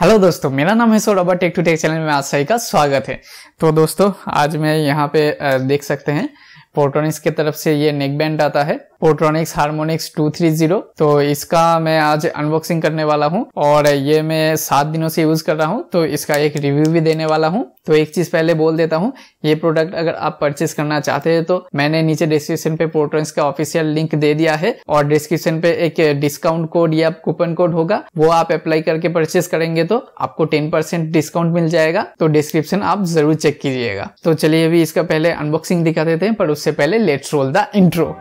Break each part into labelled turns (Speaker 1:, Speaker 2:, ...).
Speaker 1: hello दोस्तों मेरा नाम है सोड टेक टू टेक चैनल में आज का स्वागत है तो दोस्तों आज मैं यहाँ पे देख सकते हैं पोर्टोनिस की तरफ से ये नेक बैंड आता है पोट्रॉनिक्स हार्मोनिक्स 230 तो इसका मैं आज अनबॉक्सिंग करने वाला हूँ और ये मैं सात दिनों से यूज कर रहा हूँ तो इसका एक रिव्यू भी देने वाला हूँ तो एक चीज पहले बोल देता हूँ ये प्रोडक्ट अगर आप परचेस करना चाहते हैं तो मैंने नीचे डिस्क्रिप्शन पे पोट्रॉनिक्स का ऑफिशियल लिंक दे दिया है और डिस्क्रिप्शन पे एक डिस्काउंट कोड या कूपन कोड होगा वो आप अप्लाई करके परचेस करेंगे तो आपको टेन परसेंट डिस्काउंट मिल जाएगा तो डिस्क्रिप्शन आप जरूर चेक कीजिएगा तो चलिए अभी इसका पहले अनबॉक्सिंग दिखाते थे पर उससे पहले लेट्स रोल द इंट्रो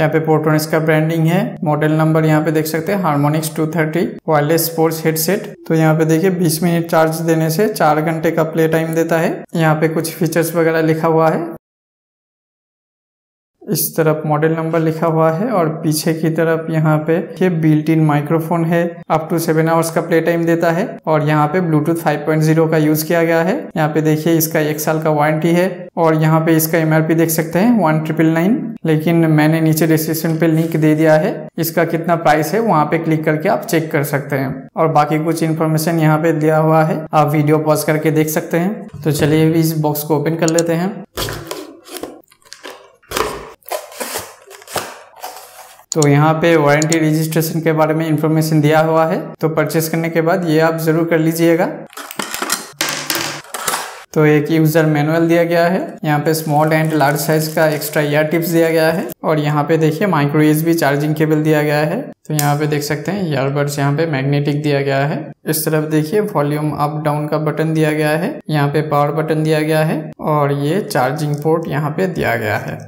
Speaker 1: यहाँ पे पोर्टोन का ब्रांडिंग है मॉडल नंबर यहाँ पे देख सकते हैं हार्मोनिक्स 230 वायरलेस स्पोर्ट्स हेडसेट तो यहाँ पे देखिए 20 मिनट चार्ज देने से चार घंटे का प्ले टाइम देता है यहाँ पे कुछ फीचर्स वगैरह लिखा हुआ है इस तरफ मॉडल नंबर लिखा हुआ है और पीछे की तरफ यहाँ पे ये बिल्ट इन माइक्रोफोन है अप टू सेवन आवर्स का प्ले टाइम देता है और यहाँ पे ब्लूटूथ 5.0 का यूज किया गया है यहाँ पे देखिए इसका एक साल का वारंटी है और यहाँ पे इसका एमआरपी देख सकते हैं वन ट्रिपल नाइन लेकिन मैंने नीचे डिस्क्रिप्शन पे लिंक दे दिया है इसका कितना प्राइस है वहाँ पे क्लिक करके आप चेक कर सकते हैं और बाकी कुछ इन्फॉर्मेशन यहाँ पे दिया हुआ है आप वीडियो पॉज करके देख सकते हैं तो चलिए इस बॉक्स को ओपन कर लेते हैं तो यहाँ पे वारंटी रजिस्ट्रेशन के बारे में इंफॉर्मेशन दिया हुआ है तो परचेस करने के बाद ये आप ज़रूर कर लीजिएगा तो एक यूजर मैनुअल दिया गया है यहाँ पे स्मॉल एंड लार्ज साइज का एक्स्ट्रा ईयर टिप्स दिया गया है और यहाँ पे देखिए माइक्रो यूएसबी चार्जिंग केबल दिया गया है तो यहाँ पे देख सकते हैं ईयरबड्स यहाँ पे मैग्नेटिक दिया गया है इस तरफ देखिए वॉल्यूम अप डाउन का बटन दिया गया है यहाँ पे पावर बटन दिया गया है और ये चार्जिंग पोर्ट यहाँ पे दिया गया है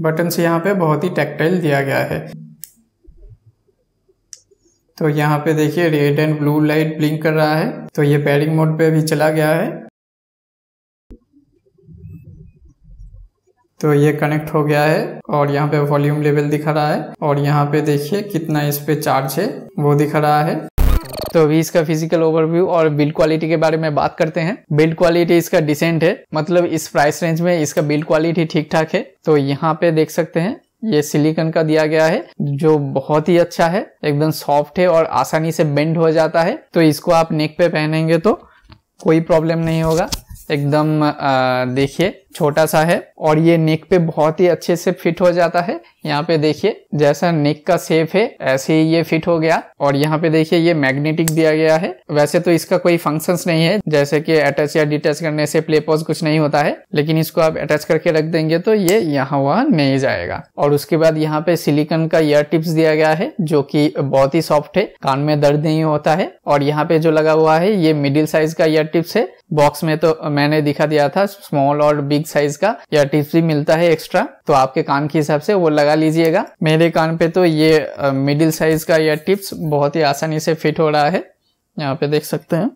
Speaker 1: बटन से यहाँ पे बहुत ही टेक्टाइल दिया गया है तो यहाँ पे देखिए red and blue light blink कर रहा है तो ये पेयरिंग मोड पे भी चला गया है तो ये कनेक्ट हो गया है और यहाँ पे वॉल्यूम लेवल दिखा रहा है और यहाँ पे देखिए कितना इस पे चार्ज है वो दिखा रहा है तो अभी इसका फिजिकल ओवरव्यू और बिल्ड क्वालिटी के बारे में बात करते हैं बिल्ड क्वालिटी इसका डिसेंट है मतलब इस प्राइस रेंज में इसका बिल्ड क्वालिटी ठीक ठाक है तो यहाँ पे देख सकते हैं ये सिलिकन का दिया गया है जो बहुत ही अच्छा है एकदम सॉफ्ट है और आसानी से बेंड हो जाता है तो इसको आप नेक पे पहनेंगे तो कोई प्रॉब्लम नहीं होगा एकदम देखिए छोटा सा है और ये नेक पे बहुत ही अच्छे से फिट हो जाता है यहाँ पे देखिए जैसा नेक का सेप है ऐसे ही ये फिट हो गया और यहाँ पे देखिए ये मैग्नेटिक दिया गया है वैसे तो इसका कोई फंक्शंस नहीं है जैसे कि अटैच या डिटैच करने से प्ले पॉज कुछ नहीं होता है लेकिन इसको आप अटैच करके रख देंगे तो ये यहाँ वहाँ नहीं जाएगा और उसके बाद यहाँ पे सिलिकन का ईयर टिप्स दिया गया है जो की बहुत ही सॉफ्ट है कान में दर्द नहीं होता है और यहाँ पे जो लगा हुआ है ये मिडिल साइज का ईयर टिप्स है बॉक्स में तो मैंने दिखा दिया था स्मॉल और बिग बिग साइज का या टिप्स भी मिलता है एक्स्ट्रा तो आपके कान के हिसाब से वो लगा लीजिएगा मेरे कान पे तो ये मिडिल साइज का या टिप्स बहुत ही आसानी से फिट हो रहा है यहाँ पे देख सकते हैं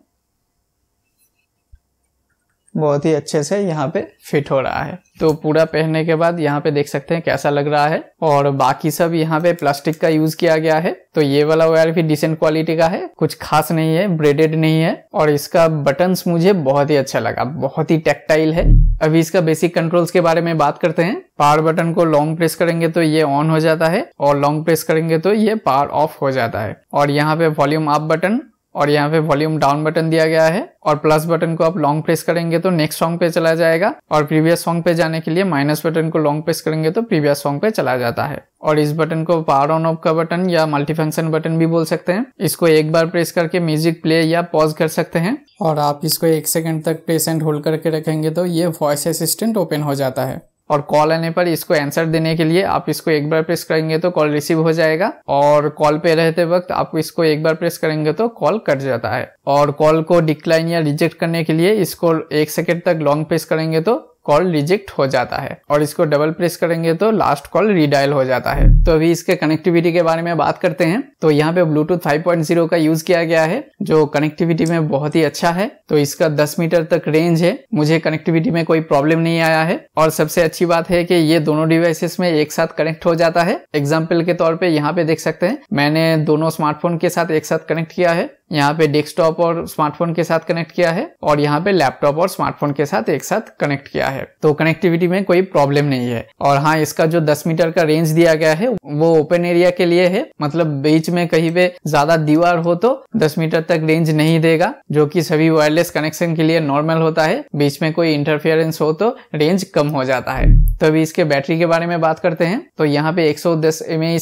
Speaker 1: बहुत ही अच्छे से यहाँ पे फिट हो रहा है तो पूरा पहनने के बाद यहाँ पे देख सकते हैं कैसा लग रहा है और बाकी सब यहाँ पे प्लास्टिक का यूज किया गया है तो ये वाला वायर भी डिसेंट क्वालिटी का है कुछ खास नहीं है ब्रेडेड नहीं है और इसका बटन्स मुझे बहुत ही अच्छा लगा बहुत ही टेक्टाइल है अभी इसका बेसिक कंट्रोल्स के बारे में बात करते हैं पावर बटन को लॉन्ग प्रेस करेंगे तो ये ऑन हो जाता है और लॉन्ग प्रेस करेंगे तो ये पावर ऑफ हो जाता है और यहाँ पे वॉल्यूम अप बटन और यहाँ पे वॉल्यूम डाउन बटन दिया गया है और प्लस बटन को आप लॉन्ग प्रेस करेंगे तो नेक्स्ट सॉन्ग पे चला जाएगा और प्रीवियस सॉन्ग पे जाने के लिए माइनस बटन को लॉन्ग प्रेस करेंगे तो प्रीवियस सॉन्ग पे चला जाता है और इस बटन को पावर ऑन ऑफ का बटन या मल्टी फंक्शन बटन भी बोल सकते हैं इसको एक बार प्रेस करके म्यूजिक प्ले या पॉज कर सकते हैं और आप इसको एक सेकेंड तक प्रेस एंड होल्ड करके रखेंगे तो ये वॉइस असिस्टेंट ओपन हो जाता है और कॉल आने पर इसको आंसर देने के लिए आप इसको एक बार प्रेस करेंगे तो कॉल रिसीव हो जाएगा और कॉल पे रहते वक्त आप इसको एक बार प्रेस करेंगे तो कॉल कट जाता है और कॉल को डिक्लाइन या रिजेक्ट करने के लिए इसको एक सेकेंड तक लॉन्ग प्रेस करेंगे तो कॉल रिजेक्ट हो जाता है और इसको डबल प्रेस करेंगे तो लास्ट कॉल रिडायल हो जाता है तो अभी इसके कनेक्टिविटी के बारे में बात करते हैं तो यहाँ पे ब्लूटूथ 5.0 का यूज किया गया है जो कनेक्टिविटी में बहुत ही अच्छा है तो इसका 10 मीटर तक रेंज है मुझे कनेक्टिविटी में कोई प्रॉब्लम नहीं आया है और सबसे अच्छी बात है की ये दोनों डिवाइसेस में एक साथ कनेक्ट हो जाता है एग्जाम्पल के तौर पर यहाँ पे देख सकते हैं मैंने दोनों स्मार्टफोन के साथ एक साथ कनेक्ट किया है यहाँ पे डेस्कटॉप और स्मार्टफोन के साथ कनेक्ट किया है और यहाँ पे लैपटॉप और स्मार्टफोन के साथ एक साथ कनेक्ट किया है तो कनेक्टिविटी में कोई प्रॉब्लम नहीं है और हाँ इसका जो 10 मीटर का रेंज दिया गया है वो ओपन एरिया के लिए है मतलब बीच में कहीं पे ज्यादा दीवार हो तो 10 मीटर तक रेंज नहीं देगा जो की सभी वायरलेस कनेक्शन के लिए नॉर्मल होता है बीच में कोई इंटरफियरेंस हो तो रेंज कम हो जाता है तो अभी इसके बैटरी के बारे में बात करते हैं तो यहाँ पे एक सौ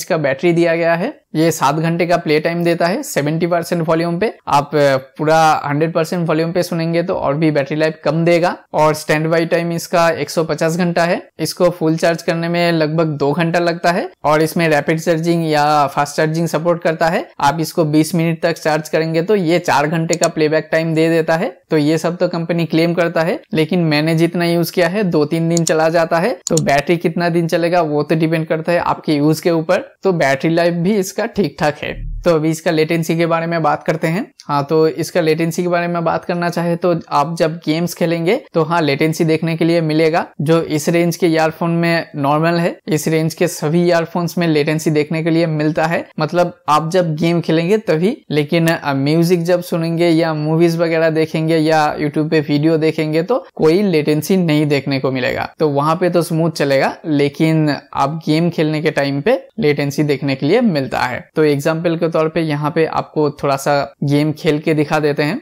Speaker 1: का बैटरी दिया गया है ये सात घंटे का प्ले टाइम देता है सेवेंटी परसेंट वॉल्यूम पे आप पूरा हंड्रेड परसेंट वॉल्यूम पे सुनेंगे तो और भी बैटरी लाइफ कम देगा और स्टैंड बाई टाइम इसका एक सौ पचास घंटा है इसको फुल चार्ज करने में लगभग दो घंटा लगता है और इसमें रैपिड चार्जिंग या फास्ट चार्जिंग सपोर्ट करता है आप इसको बीस मिनट तक चार्ज करेंगे तो ये चार घंटे का प्ले टाइम दे देता है तो ये सब तो कंपनी क्लेम करता है लेकिन मैंने जितना यूज किया है दो तीन दिन चला जाता है तो बैटरी कितना दिन चलेगा वो तो डिपेंड करता है आपके यूज के ऊपर तो बैटरी लाइफ भी इसका इसका ठीक ठाक है तो अभी इसका लेटेंसी के बारे में बात करते हैं हाँ तो इसका लेटेंसी के बारे में बात करना चाहे तो आप जब गेम्स खेलेंगे तो हाँ लेटेंसी देखने के लिए मिलेगा जो इस रेंज के ईयरफोन में नॉर्मल है इस रेंज के सभी ईयरफोन्स में लेटेंसी देखने के लिए मिलता है मतलब आप जब गेम खेलेंगे तभी लेकिन म्यूजिक जब सुनेंगे या मूवीज वगैरह देखेंगे या यूट्यूब पे वीडियो देखेंगे तो कोई लेटेंसी नहीं देखने को मिलेगा तो वहां पे तो स्मूथ चलेगा लेकिन आप गेम खेलने के टाइम पे लेटेंसी देखने के लिए मिलता है तो एग्जाम्पल के तौर पे यहाँ पे आपको थोड़ा सा गेम खेल के दिखा देते हैं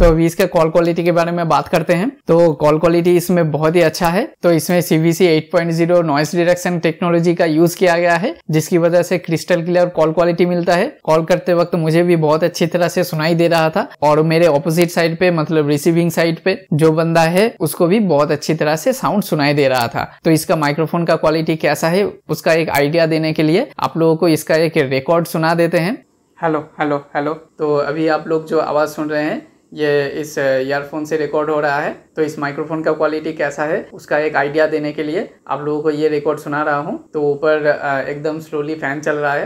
Speaker 1: तो अभी इसके कॉल क्वालिटी के बारे में बात करते हैं तो कॉल क्वालिटी इसमें बहुत ही अच्छा है तो इसमें सीवीसी 8.0 नॉइस डिडक्शन टेक्नोलॉजी का यूज किया गया है जिसकी वजह से क्रिस्टल क्लियर कॉल क्वालिटी मिलता है कॉल करते वक्त मुझे भी बहुत अच्छी तरह से सुनाई दे रहा था और मेरे ऑपोजिट साइड पे मतलब रिसीविंग साइड पे जो बंदा है उसको भी बहुत अच्छी तरह से साउंड सुनाई दे रहा था तो इसका माइक्रोफोन का क्वालिटी कैसा है उसका एक आइडिया देने के लिए आप लोगों को इसका एक रिकॉर्ड सुना देते हैं हेलो हेलो हेलो तो अभी आप लोग जो आवाज़ सुन रहे हैं ये इस ईयरफोन से रिकॉर्ड हो रहा है तो इस माइक्रोफोन का क्वालिटी कैसा है उसका एक आइडिया देने के लिए आप लोगों को ये रिकॉर्ड सुना रहा हूँ तो ऊपर एकदम स्लोली फ़ैन चल रहा है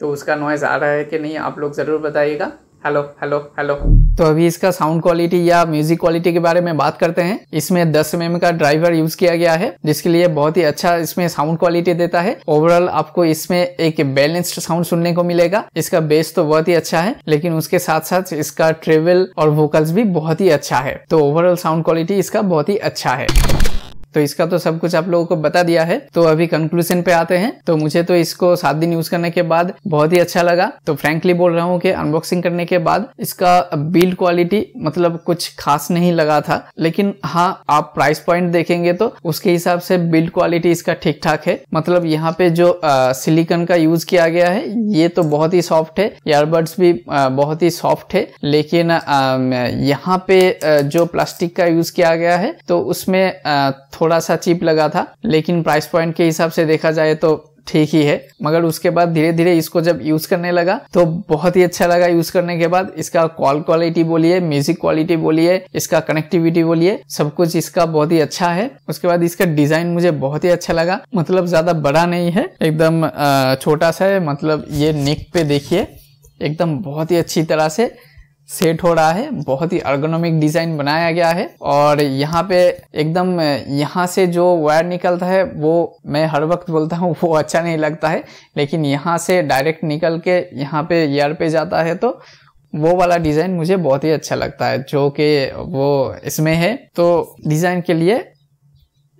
Speaker 1: तो उसका नॉइज़ आ रहा है कि नहीं आप लोग ज़रूर बताइएगा हेलो हेलो हेलो तो अभी इसका साउंड क्वालिटी या म्यूजिक क्वालिटी के बारे में बात करते हैं इसमें 10 एम का ड्राइवर यूज किया गया है जिसके लिए बहुत ही अच्छा इसमें साउंड क्वालिटी देता है ओवरऑल आपको इसमें एक बैलेंस्ड साउंड सुनने को मिलेगा इसका बेस तो बहुत ही अच्छा है लेकिन उसके साथ साथ इसका ट्रेवल और वोकल्स भी बहुत ही अच्छा है तो ओवरऑल साउंड क्वालिटी इसका बहुत ही अच्छा है तो इसका तो सब कुछ आप लोगों को बता दिया है तो अभी कंक्लूजन पे आते हैं तो मुझे तो इसको सात दिन यूज करने के बाद बहुत ही अच्छा लगा तो फ्रेंकली बोल रहा हूँ कि अनबॉक्सिंग करने के बाद इसका बिल्ड क्वालिटी मतलब कुछ खास नहीं लगा था लेकिन हाँ आप प्राइस पॉइंट देखेंगे तो उसके हिसाब से बिल्ड क्वालिटी इसका ठीक ठाक है मतलब यहाँ पे जो सिलिकन का यूज किया गया है ये तो बहुत ही सॉफ्ट है ईयरबड्स भी आ, बहुत ही सॉफ्ट है लेकिन यहाँ पे जो प्लास्टिक का यूज किया गया है तो उसमें थोड़ा थोड़ा सा चीप लगा था लेकिन प्राइस पॉइंट के हिसाब से देखा जाए तो ठीक ही है मगर उसके बाद धीरे धीरे इसको जब यूज करने लगा तो बहुत ही अच्छा लगा यूज करने के बाद इसका कॉल क्वालिटी बोलिए म्यूजिक क्वालिटी बोलिए इसका कनेक्टिविटी बोलिए सब कुछ इसका बहुत ही अच्छा है उसके बाद इसका डिजाइन मुझे बहुत ही अच्छा लगा मतलब ज्यादा बड़ा नहीं है एकदम छोटा सा है मतलब ये नेक पे देखिए एकदम बहुत ही अच्छी तरह से सेट हो रहा है बहुत ही अर्गोनोमिक डिजाइन बनाया गया है और यहाँ पे एकदम यहाँ से जो वायर निकलता है वो मैं हर वक्त बोलता हूँ वो अच्छा नहीं लगता है लेकिन यहाँ से डायरेक्ट निकल के यहाँ पे ईयर पे जाता है तो वो वाला डिज़ाइन मुझे बहुत ही अच्छा लगता है जो कि वो इसमें है तो डिज़ाइन के लिए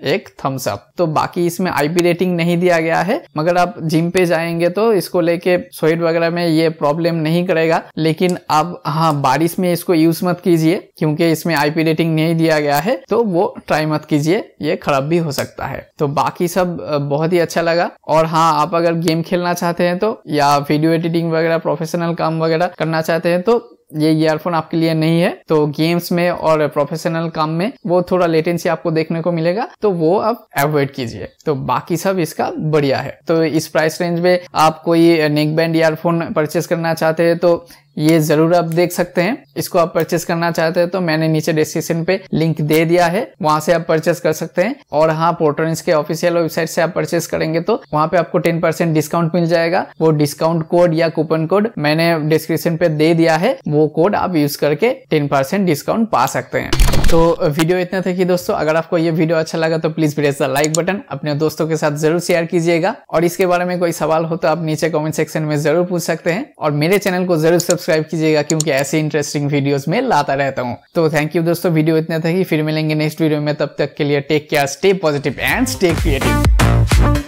Speaker 1: एक थम्स अप तो बाकी इसमें आईपी रेटिंग नहीं दिया गया है मगर आप जिम पे जाएंगे तो इसको लेके स्वेट वगैरह में ये प्रॉब्लम नहीं करेगा लेकिन आप हाँ बारिश में इसको यूज मत कीजिए क्योंकि इसमें आईपी रेटिंग नहीं दिया गया है तो वो ट्राई मत कीजिए ये खराब भी हो सकता है तो बाकी सब बहुत ही अच्छा लगा और हाँ आप अगर गेम खेलना चाहते हैं तो या वीडियो एडिटिंग वगैरह प्रोफेशनल काम वगैरह करना चाहते हैं तो ये ईयरफोन आपके लिए नहीं है तो गेम्स में और प्रोफेशनल काम में वो थोड़ा लेटेंसी आपको देखने को मिलेगा तो वो आप अवॉइड कीजिए तो बाकी सब इसका बढ़िया है तो इस प्राइस रेंज में आप कोई नेक बैंड ईयरफोन परचेस करना चाहते हैं तो ये जरूर आप देख सकते हैं इसको आप परचेस करना चाहते हैं तो मैंने नीचे डिस्क्रिप्शन पे लिंक दे दिया है वहां से आप परचेस कर सकते हैं और हाँ पोर्टोनिस के ऑफिशियल वेबसाइट से आप परचेस करेंगे तो वहां पे आपको टेन परसेंट डिस्काउंट मिल जाएगा वो डिस्काउंट कोड या कूपन कोड मैंने डिस्क्रिप्शन पे दे दिया है वो कोड आप यूज करके टेन परसेंट डिस्काउंट पा सकते हैं तो वीडियो इतना था कि दोस्तों अगर आपको ये वीडियो अच्छा लगा तो please press the like button अपने दोस्तों के साथ जरूर शेयर कीजिएगा और इसके बारे में कोई सवाल हो तो आप नीचे कमेंट सेक्शन में जरूर पूछ सकते हैं और मेरे चैनल को जरूर सब्सक्राइब सब्सक्राइब कीजिएगा क्योंकि ऐसे इंटरेस्टिंग वीडियोस में लाता रहता हूँ तो थैंक यू दोस्तों वीडियो इतना था कि फिर मिलेंगे नेक्स्ट वीडियो में तब तक के लिए take care stay positive and stay creative